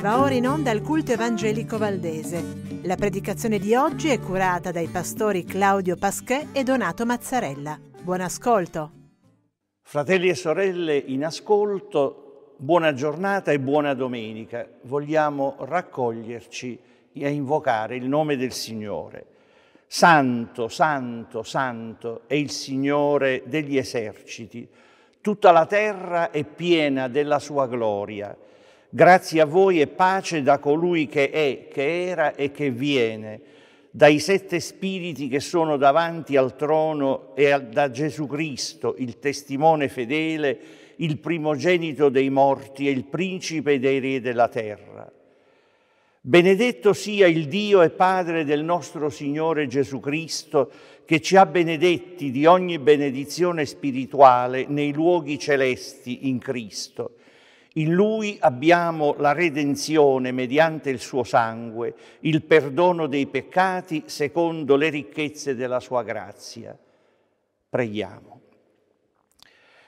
Va ora in onda il culto evangelico valdese. La predicazione di oggi è curata dai pastori Claudio Pasquet e Donato Mazzarella. Buon ascolto. Fratelli e sorelle in ascolto, buona giornata e buona domenica. Vogliamo raccoglierci e invocare il nome del Signore. Santo, santo, santo è il Signore degli eserciti. Tutta la terra è piena della sua gloria. Grazie a voi e pace da colui che è, che era e che viene, dai sette spiriti che sono davanti al trono e da Gesù Cristo, il testimone fedele, il primogenito dei morti e il principe dei re della terra Benedetto sia il Dio e Padre del nostro Signore Gesù Cristo, che ci ha benedetti di ogni benedizione spirituale nei luoghi celesti in Cristo. In Lui abbiamo la redenzione mediante il suo sangue, il perdono dei peccati secondo le ricchezze della sua grazia. Preghiamo.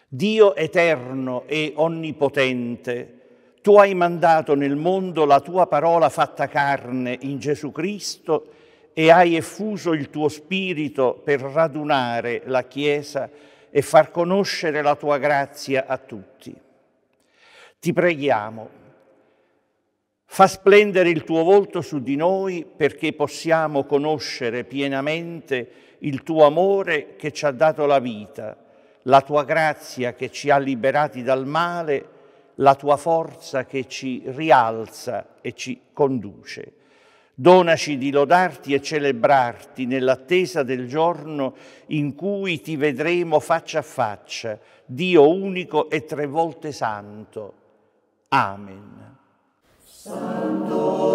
Dio eterno e onnipotente, tu hai mandato nel mondo la tua parola fatta carne in Gesù Cristo e hai effuso il tuo spirito per radunare la Chiesa e far conoscere la tua grazia a tutti. Ti preghiamo, fa splendere il tuo volto su di noi perché possiamo conoscere pienamente il tuo amore che ci ha dato la vita, la tua grazia che ci ha liberati dal male la tua forza che ci rialza e ci conduce. Donaci di lodarti e celebrarti nell'attesa del giorno in cui ti vedremo faccia a faccia, Dio unico e tre volte santo. Amen. Santo.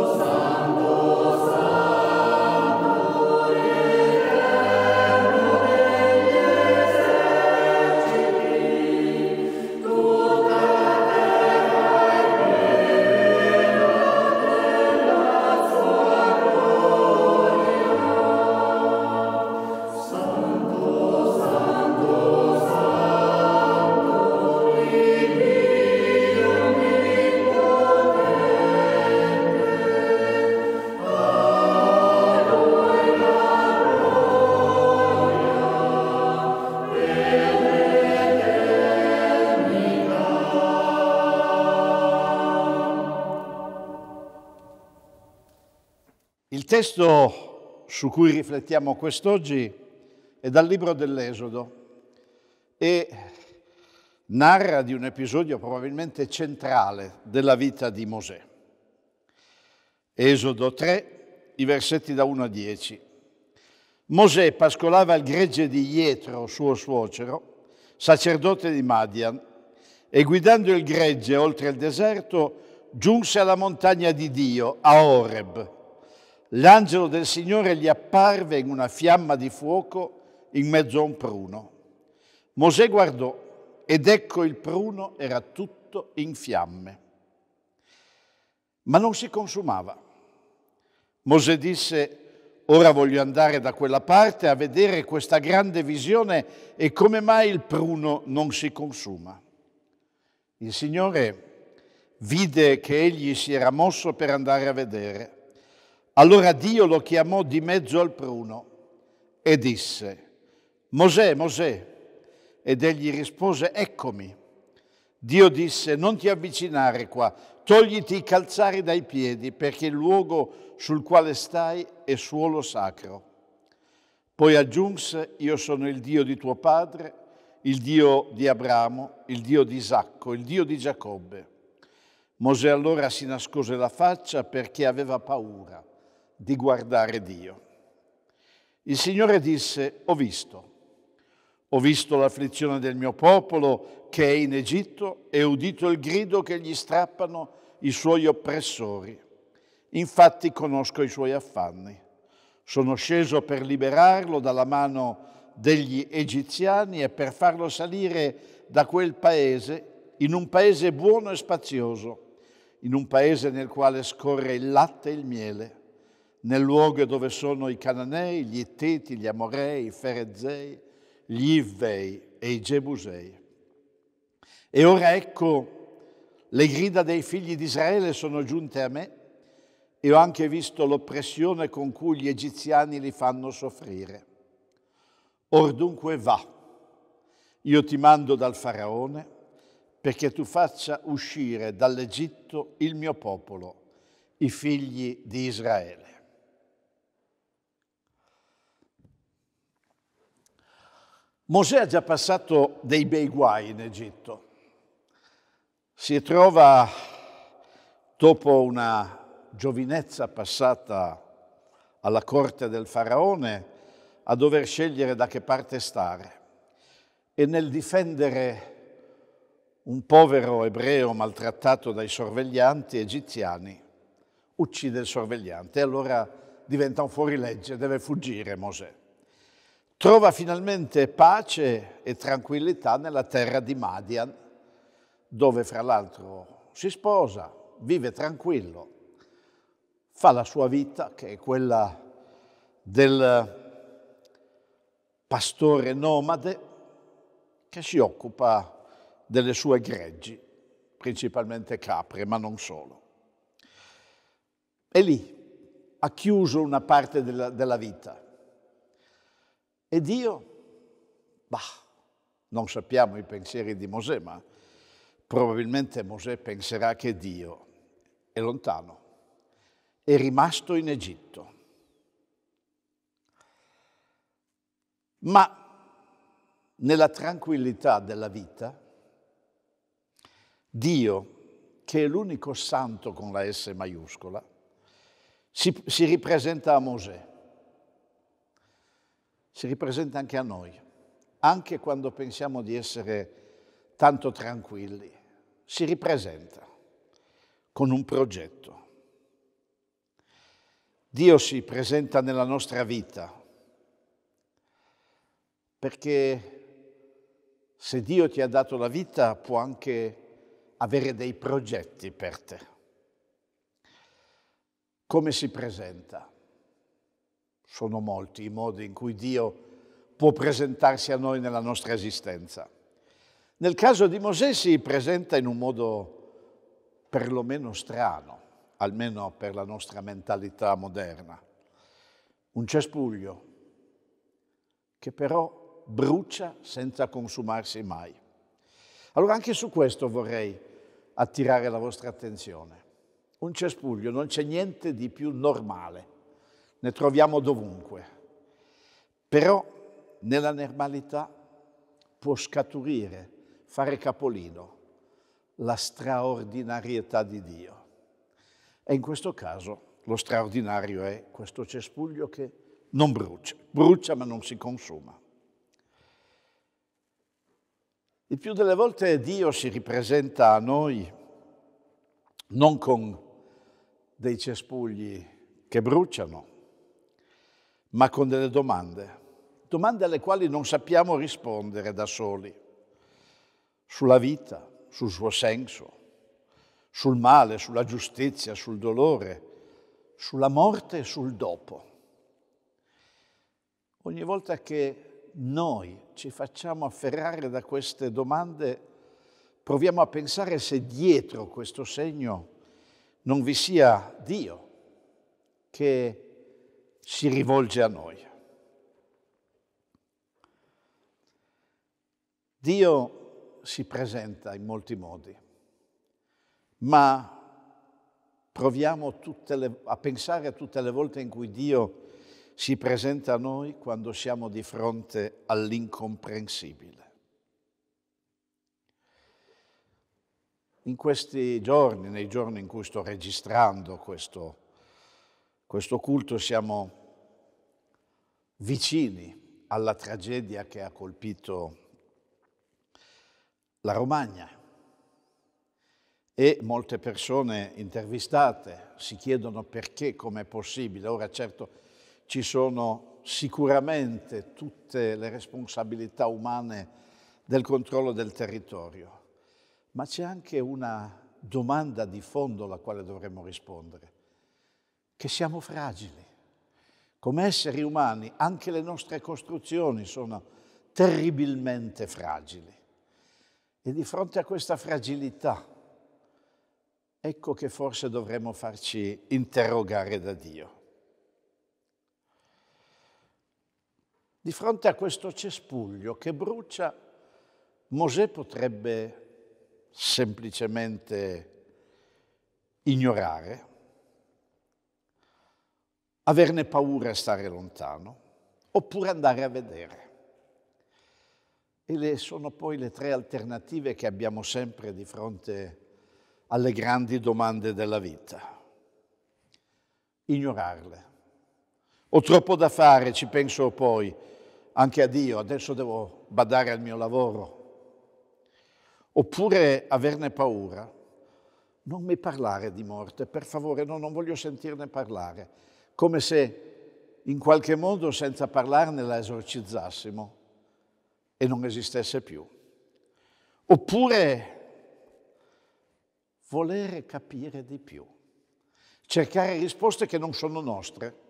testo su cui riflettiamo quest'oggi è dal libro dell'Esodo e narra di un episodio probabilmente centrale della vita di Mosè. Esodo 3, i versetti da 1 a 10. Mosè pascolava il gregge di Ietro, suo suocero, sacerdote di Madian, e guidando il gregge oltre il deserto giunse alla montagna di Dio, a Oreb, L'angelo del Signore gli apparve in una fiamma di fuoco in mezzo a un pruno. Mosè guardò ed ecco il pruno era tutto in fiamme, ma non si consumava. Mosè disse, ora voglio andare da quella parte a vedere questa grande visione e come mai il pruno non si consuma. Il Signore vide che egli si era mosso per andare a vedere allora Dio lo chiamò di mezzo al pruno e disse, Mosè, Mosè, ed egli rispose, eccomi. Dio disse, non ti avvicinare qua, togliti i calzari dai piedi, perché il luogo sul quale stai è suolo sacro. Poi aggiunse, io sono il Dio di tuo padre, il Dio di Abramo, il Dio di Isacco, il Dio di Giacobbe. Mosè allora si nascose la faccia perché aveva paura di guardare Dio. Il Signore disse, ho visto, ho visto l'afflizione del mio popolo che è in Egitto e ho udito il grido che gli strappano i suoi oppressori. Infatti conosco i suoi affanni. Sono sceso per liberarlo dalla mano degli egiziani e per farlo salire da quel paese in un paese buono e spazioso, in un paese nel quale scorre il latte e il miele nel luogo dove sono i Cananei, gli Ittiti, gli Amorei, i Ferezei, gli Ivvei e i Gebusei. E ora ecco, le grida dei figli di Israele sono giunte a me e ho anche visto l'oppressione con cui gli egiziani li fanno soffrire. Or dunque va, io ti mando dal faraone perché tu faccia uscire dall'Egitto il mio popolo, i figli di Israele. Mosè ha già passato dei bei guai in Egitto. Si trova dopo una giovinezza passata alla corte del faraone a dover scegliere da che parte stare e nel difendere un povero ebreo maltrattato dai sorveglianti egiziani uccide il sorvegliante e allora diventa un fuorilegge, deve fuggire Mosè trova finalmente pace e tranquillità nella terra di Madian, dove fra l'altro si sposa, vive tranquillo, fa la sua vita, che è quella del pastore nomade che si occupa delle sue greggi, principalmente capre, ma non solo. E lì ha chiuso una parte della, della vita e Dio? Bah, non sappiamo i pensieri di Mosè, ma probabilmente Mosè penserà che Dio è lontano, è rimasto in Egitto. Ma nella tranquillità della vita, Dio, che è l'unico santo con la S maiuscola, si, si ripresenta a Mosè si ripresenta anche a noi, anche quando pensiamo di essere tanto tranquilli, si ripresenta con un progetto. Dio si presenta nella nostra vita, perché se Dio ti ha dato la vita può anche avere dei progetti per te. Come si presenta? Sono molti i modi in cui Dio può presentarsi a noi nella nostra esistenza. Nel caso di Mosè si presenta in un modo perlomeno strano, almeno per la nostra mentalità moderna. Un cespuglio che però brucia senza consumarsi mai. Allora anche su questo vorrei attirare la vostra attenzione. Un cespuglio non c'è niente di più normale ne troviamo dovunque. Però nella normalità può scaturire, fare capolino, la straordinarietà di Dio. E in questo caso lo straordinario è questo cespuglio che non brucia, brucia ma non si consuma. Il più delle volte Dio si ripresenta a noi non con dei cespugli che bruciano, ma con delle domande, domande alle quali non sappiamo rispondere da soli, sulla vita, sul suo senso, sul male, sulla giustizia, sul dolore, sulla morte e sul dopo. Ogni volta che noi ci facciamo afferrare da queste domande, proviamo a pensare se dietro questo segno non vi sia Dio, che si rivolge a noi. Dio si presenta in molti modi, ma proviamo le, a pensare a tutte le volte in cui Dio si presenta a noi quando siamo di fronte all'incomprensibile. In questi giorni, nei giorni in cui sto registrando questo questo culto siamo vicini alla tragedia che ha colpito la Romagna e molte persone intervistate si chiedono perché, come è possibile. Ora certo ci sono sicuramente tutte le responsabilità umane del controllo del territorio, ma c'è anche una domanda di fondo alla quale dovremmo rispondere che siamo fragili. Come esseri umani anche le nostre costruzioni sono terribilmente fragili. E di fronte a questa fragilità, ecco che forse dovremmo farci interrogare da Dio. Di fronte a questo cespuglio che brucia, Mosè potrebbe semplicemente ignorare, averne paura e stare lontano, oppure andare a vedere. E le sono poi le tre alternative che abbiamo sempre di fronte alle grandi domande della vita. Ignorarle. Ho troppo da fare, ci penso poi, anche a Dio, adesso devo badare al mio lavoro. Oppure averne paura. Non mi parlare di morte, per favore, no, non voglio sentirne parlare come se in qualche modo senza parlarne la esorcizzassimo e non esistesse più. Oppure volere capire di più, cercare risposte che non sono nostre.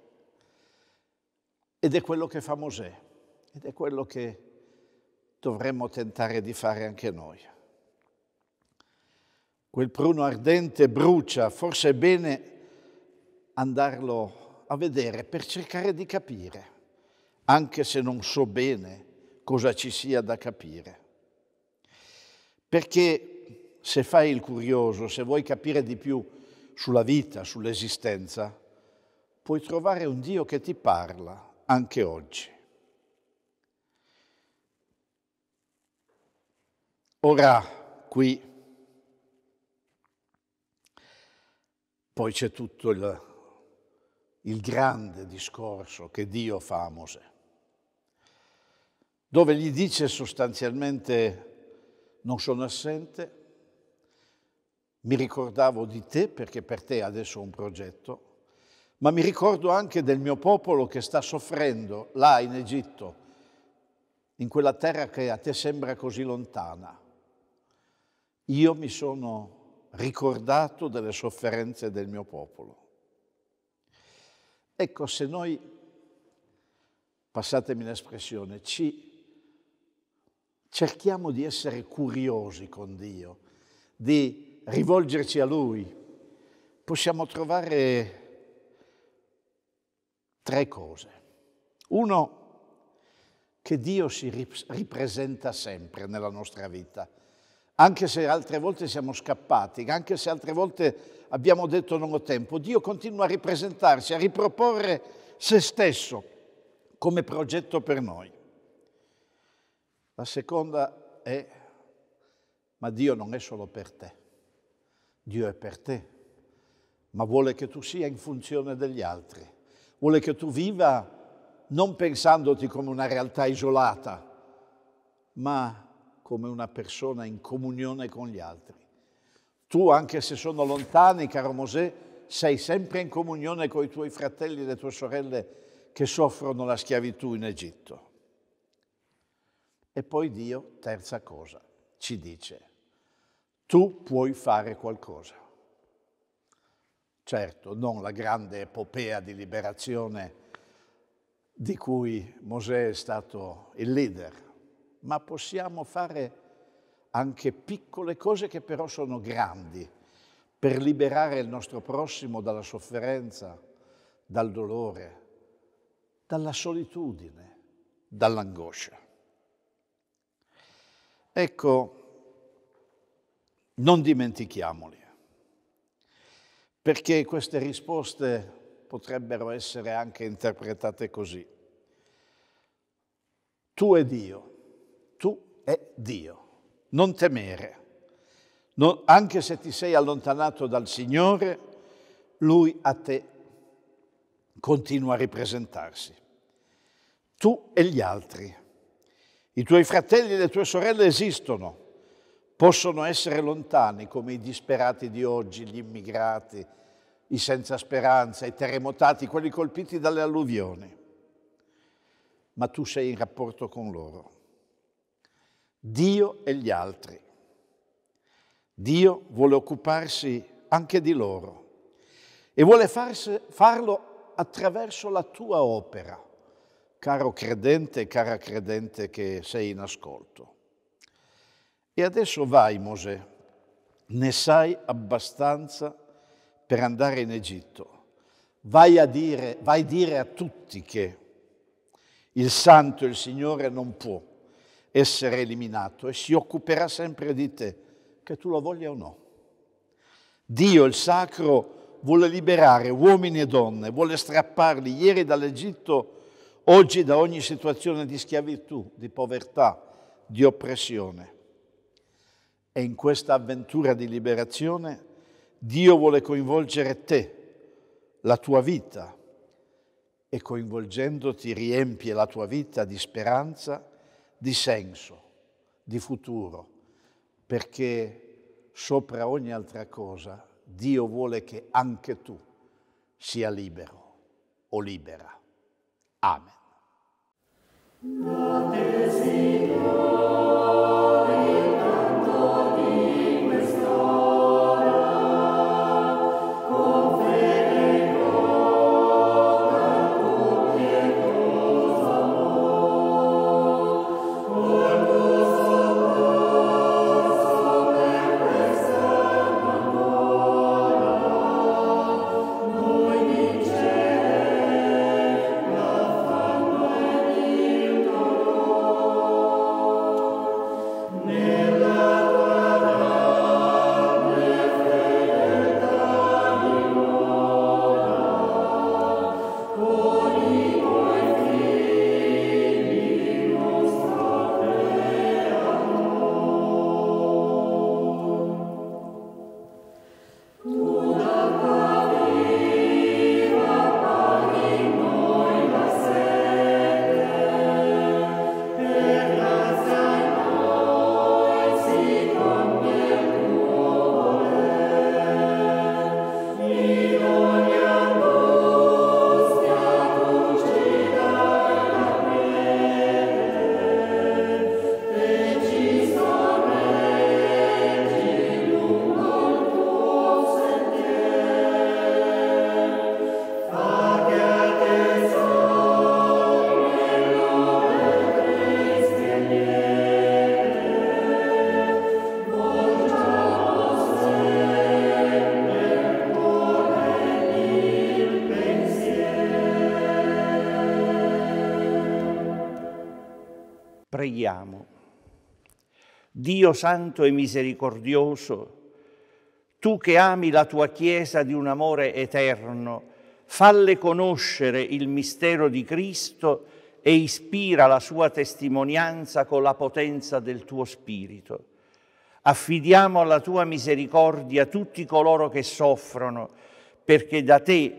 Ed è quello che fa Mosè, ed è quello che dovremmo tentare di fare anche noi. Quel pruno ardente brucia, forse è bene andarlo a vedere per cercare di capire, anche se non so bene cosa ci sia da capire. Perché se fai il curioso, se vuoi capire di più sulla vita, sull'esistenza, puoi trovare un Dio che ti parla anche oggi. Ora qui, poi c'è tutto il il grande discorso che Dio fa a Mosè, dove gli dice sostanzialmente non sono assente, mi ricordavo di te perché per te adesso ho un progetto, ma mi ricordo anche del mio popolo che sta soffrendo là in Egitto, in quella terra che a te sembra così lontana. Io mi sono ricordato delle sofferenze del mio popolo. Ecco, se noi, passatemi l'espressione, ci cerchiamo di essere curiosi con Dio, di rivolgerci a Lui, possiamo trovare tre cose. Uno, che Dio si ripresenta sempre nella nostra vita anche se altre volte siamo scappati, anche se altre volte abbiamo detto non ho tempo, Dio continua a ripresentarsi, a riproporre se stesso come progetto per noi. La seconda è, ma Dio non è solo per te, Dio è per te, ma vuole che tu sia in funzione degli altri, vuole che tu viva non pensandoti come una realtà isolata, ma come una persona in comunione con gli altri. Tu, anche se sono lontani, caro Mosè, sei sempre in comunione con i tuoi fratelli e le tue sorelle che soffrono la schiavitù in Egitto. E poi Dio, terza cosa, ci dice, tu puoi fare qualcosa. Certo, non la grande epopea di liberazione di cui Mosè è stato il leader, ma possiamo fare anche piccole cose che però sono grandi per liberare il nostro prossimo dalla sofferenza, dal dolore, dalla solitudine, dall'angoscia. Ecco, non dimentichiamoli, perché queste risposte potrebbero essere anche interpretate così. Tu e Dio tu è Dio. Non temere. Non, anche se ti sei allontanato dal Signore, Lui a te continua a ripresentarsi. Tu e gli altri. I tuoi fratelli e le tue sorelle esistono. Possono essere lontani come i disperati di oggi, gli immigrati, i senza speranza, i terremotati, quelli colpiti dalle alluvioni. Ma tu sei in rapporto con loro. Dio e gli altri. Dio vuole occuparsi anche di loro e vuole farsi, farlo attraverso la tua opera, caro credente e cara credente che sei in ascolto. E adesso vai, Mosè, ne sai abbastanza per andare in Egitto. Vai a dire, vai dire a tutti che il santo, il Signore non può essere eliminato e si occuperà sempre di te, che tu lo voglia o no. Dio, il sacro, vuole liberare uomini e donne, vuole strapparli ieri dall'Egitto, oggi da ogni situazione di schiavitù, di povertà, di oppressione. E in questa avventura di liberazione Dio vuole coinvolgere te, la tua vita, e coinvolgendoti riempie la tua vita di speranza di senso, di futuro, perché sopra ogni altra cosa Dio vuole che anche tu sia libero o libera. Amen. Dio santo e misericordioso, tu che ami la tua Chiesa di un amore eterno, falle conoscere il mistero di Cristo e ispira la sua testimonianza con la potenza del tuo Spirito. Affidiamo alla tua misericordia tutti coloro che soffrono, perché da te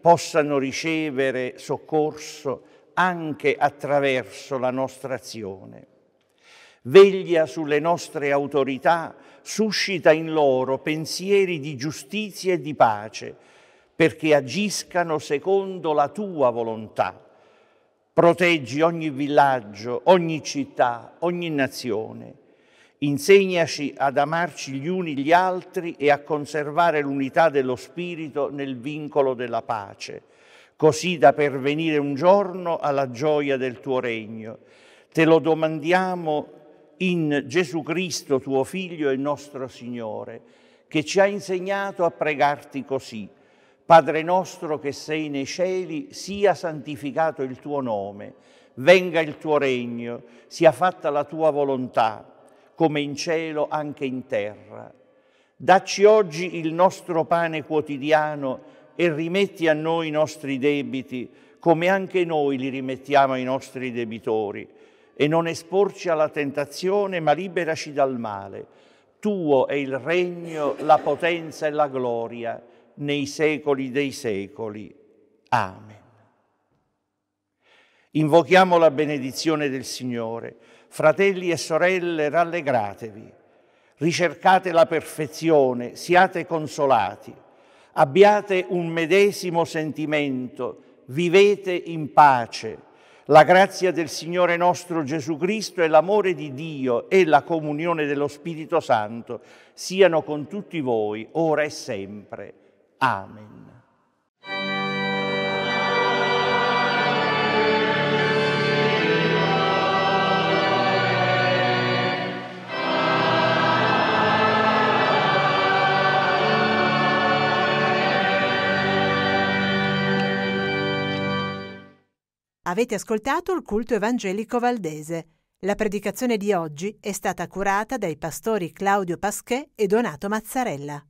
possano ricevere soccorso anche attraverso la nostra azione veglia sulle nostre autorità, suscita in loro pensieri di giustizia e di pace, perché agiscano secondo la tua volontà. Proteggi ogni villaggio, ogni città, ogni nazione. Insegnaci ad amarci gli uni gli altri e a conservare l'unità dello spirito nel vincolo della pace, così da pervenire un giorno alla gioia del tuo regno. Te lo domandiamo in Gesù Cristo, tuo Figlio e nostro Signore, che ci ha insegnato a pregarti così. Padre nostro che sei nei cieli, sia santificato il tuo nome, venga il tuo regno, sia fatta la tua volontà, come in cielo anche in terra. Dacci oggi il nostro pane quotidiano e rimetti a noi i nostri debiti, come anche noi li rimettiamo ai nostri debitori e non esporci alla tentazione, ma liberaci dal male. Tuo è il regno, la potenza e la gloria nei secoli dei secoli. Amen. Invochiamo la benedizione del Signore. Fratelli e sorelle, rallegratevi, ricercate la perfezione, siate consolati, abbiate un medesimo sentimento, vivete in pace la grazia del Signore nostro Gesù Cristo e l'amore di Dio e la comunione dello Spirito Santo siano con tutti voi, ora e sempre. Amen. Avete ascoltato il culto evangelico valdese. La predicazione di oggi è stata curata dai pastori Claudio Pasché e Donato Mazzarella.